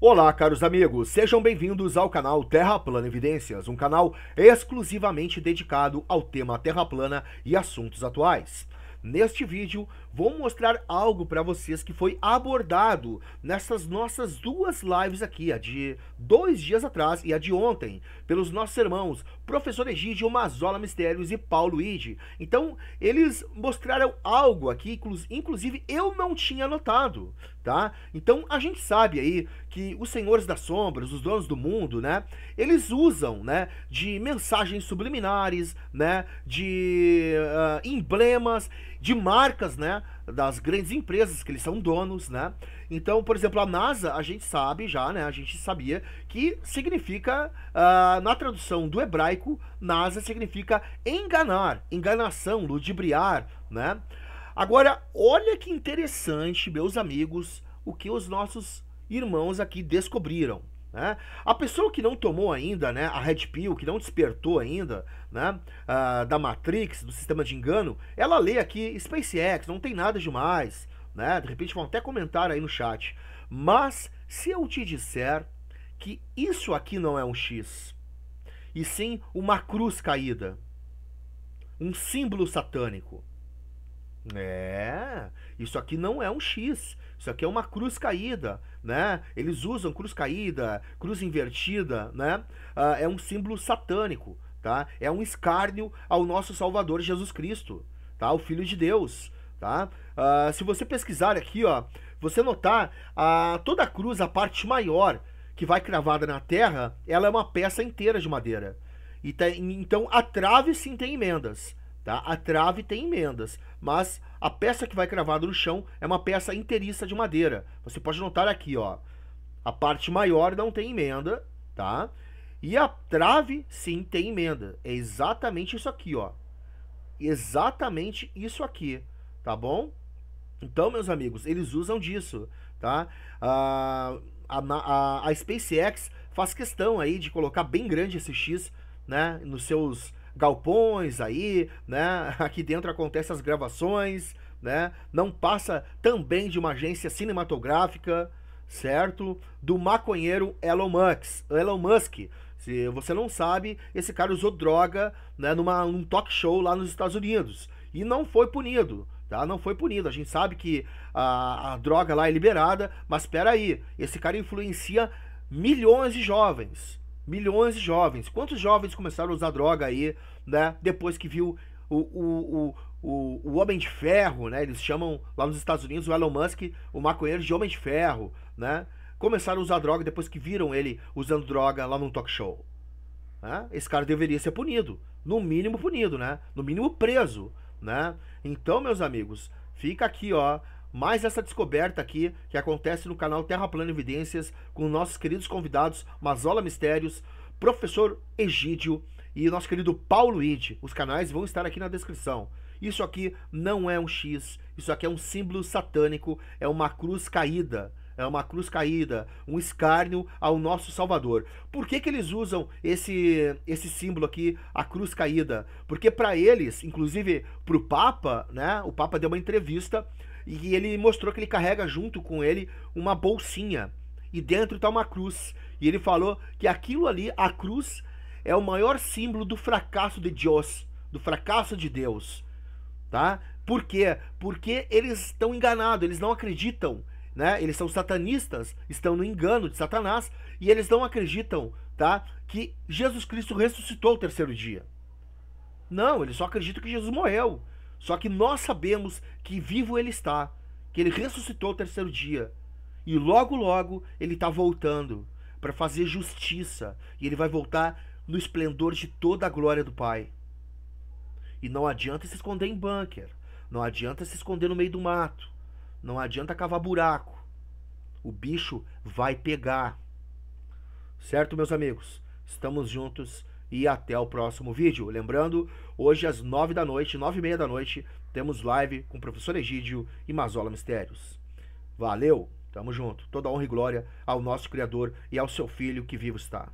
Olá, caros amigos, sejam bem-vindos ao canal Terra Plana Evidências, um canal exclusivamente dedicado ao tema Terra Plana e assuntos atuais. Neste vídeo, vou mostrar algo para vocês que foi abordado nessas nossas duas lives aqui, a de dois dias atrás e a de ontem, pelos nossos irmãos, professor Egídio Mazola Mistérios e Paulo Ide. Então, eles mostraram algo aqui, inclusive eu não tinha notado, tá? Então, a gente sabe aí que os senhores das sombras, os donos do mundo, né, eles usam, né, de mensagens subliminares, né, de uh, emblemas de marcas, né? Das grandes empresas que eles são donos, né? Então, por exemplo, a NASA, a gente sabe já, né? A gente sabia que significa, uh, na tradução do hebraico, NASA significa enganar, enganação, ludibriar, né? Agora, olha que interessante, meus amigos, o que os nossos irmãos aqui descobriram. Né? A pessoa que não tomou ainda né, a Red Pill, que não despertou ainda né, uh, da Matrix, do sistema de engano, ela lê aqui SpaceX, não tem nada demais. Né? De repente vão até comentar aí no chat. Mas se eu te disser que isso aqui não é um X, e sim uma cruz caída, um símbolo satânico. É. Isso aqui não é um X, isso aqui é uma cruz caída, né? Eles usam cruz caída, cruz invertida, né? Ah, é um símbolo satânico, tá? É um escárnio ao nosso Salvador Jesus Cristo, tá? O Filho de Deus, tá? Ah, se você pesquisar aqui, ó, você notar a ah, toda a cruz, a parte maior que vai cravada na terra, ela é uma peça inteira de madeira. Tem, então a trave sim tem emendas. Tá? A trave tem emendas, mas a peça que vai cravada no chão é uma peça inteiriça de madeira. Você pode notar aqui, ó, a parte maior não tem emenda, tá? E a trave, sim, tem emenda. É exatamente isso aqui, ó. Exatamente isso aqui, tá bom? Então, meus amigos, eles usam disso, tá? A, a, a, a SpaceX faz questão aí de colocar bem grande esse X, né, nos seus galpões aí, né? Aqui dentro acontecem as gravações, né? Não passa também de uma agência cinematográfica, certo? Do maconheiro Elon Musk. Elon Musk. Se você não sabe, esse cara usou droga né, numa, num talk show lá nos Estados Unidos. E não foi punido tá? Não foi punido. A gente sabe que a, a droga lá é liberada, mas espera aí, esse cara influencia milhões de jovens, milhões de jovens. Quantos jovens começaram a usar droga aí, né? Depois que viu o, o, o, o, Homem de Ferro, né? Eles chamam lá nos Estados Unidos o Elon Musk, o maconheiro de Homem de Ferro, né? Começaram a usar droga depois que viram ele usando droga lá num talk show. Né? Esse cara deveria ser punido. No mínimo punido, né? No mínimo preso, né? Então, meus amigos, fica aqui, ó mais essa descoberta aqui que acontece no canal Terra Plana Evidências com nossos queridos convidados Mazola Mistérios, professor Egídio e nosso querido Paulo Ide. Os canais vão estar aqui na descrição. Isso aqui não é um X, isso aqui é um símbolo satânico, é uma cruz caída. É uma cruz caída, um escárnio ao nosso Salvador. Por que, que eles usam esse, esse símbolo aqui, a cruz caída? Porque para eles, inclusive para o Papa, né? O Papa deu uma entrevista e ele mostrou que ele carrega junto com ele uma bolsinha. E dentro está uma cruz. E ele falou que aquilo ali, a cruz, é o maior símbolo do fracasso de Deus, do fracasso de Deus, tá? Por quê? Porque eles estão enganados, eles não acreditam, né? Eles são satanistas, estão no engano de Satanás e eles não acreditam, tá? Que Jesus Cristo ressuscitou o terceiro dia. Não, eles só acreditam que Jesus morreu. Só que nós sabemos que vivo ele está, que ele ressuscitou o terceiro dia. E logo, logo ele está voltando para fazer justiça. E ele vai voltar no esplendor de toda a glória do Pai. E não adianta se esconder em bunker. Não adianta se esconder no meio do mato. Não adianta cavar buraco. O bicho vai pegar. Certo, meus amigos? Estamos juntos e até o próximo vídeo. Lembrando, hoje às 9 da noite, 9 e meia da noite, temos live com o professor Egídio e Mazola Mistérios. Valeu, tamo junto. Toda honra e glória ao nosso Criador e ao seu Filho que vivo está.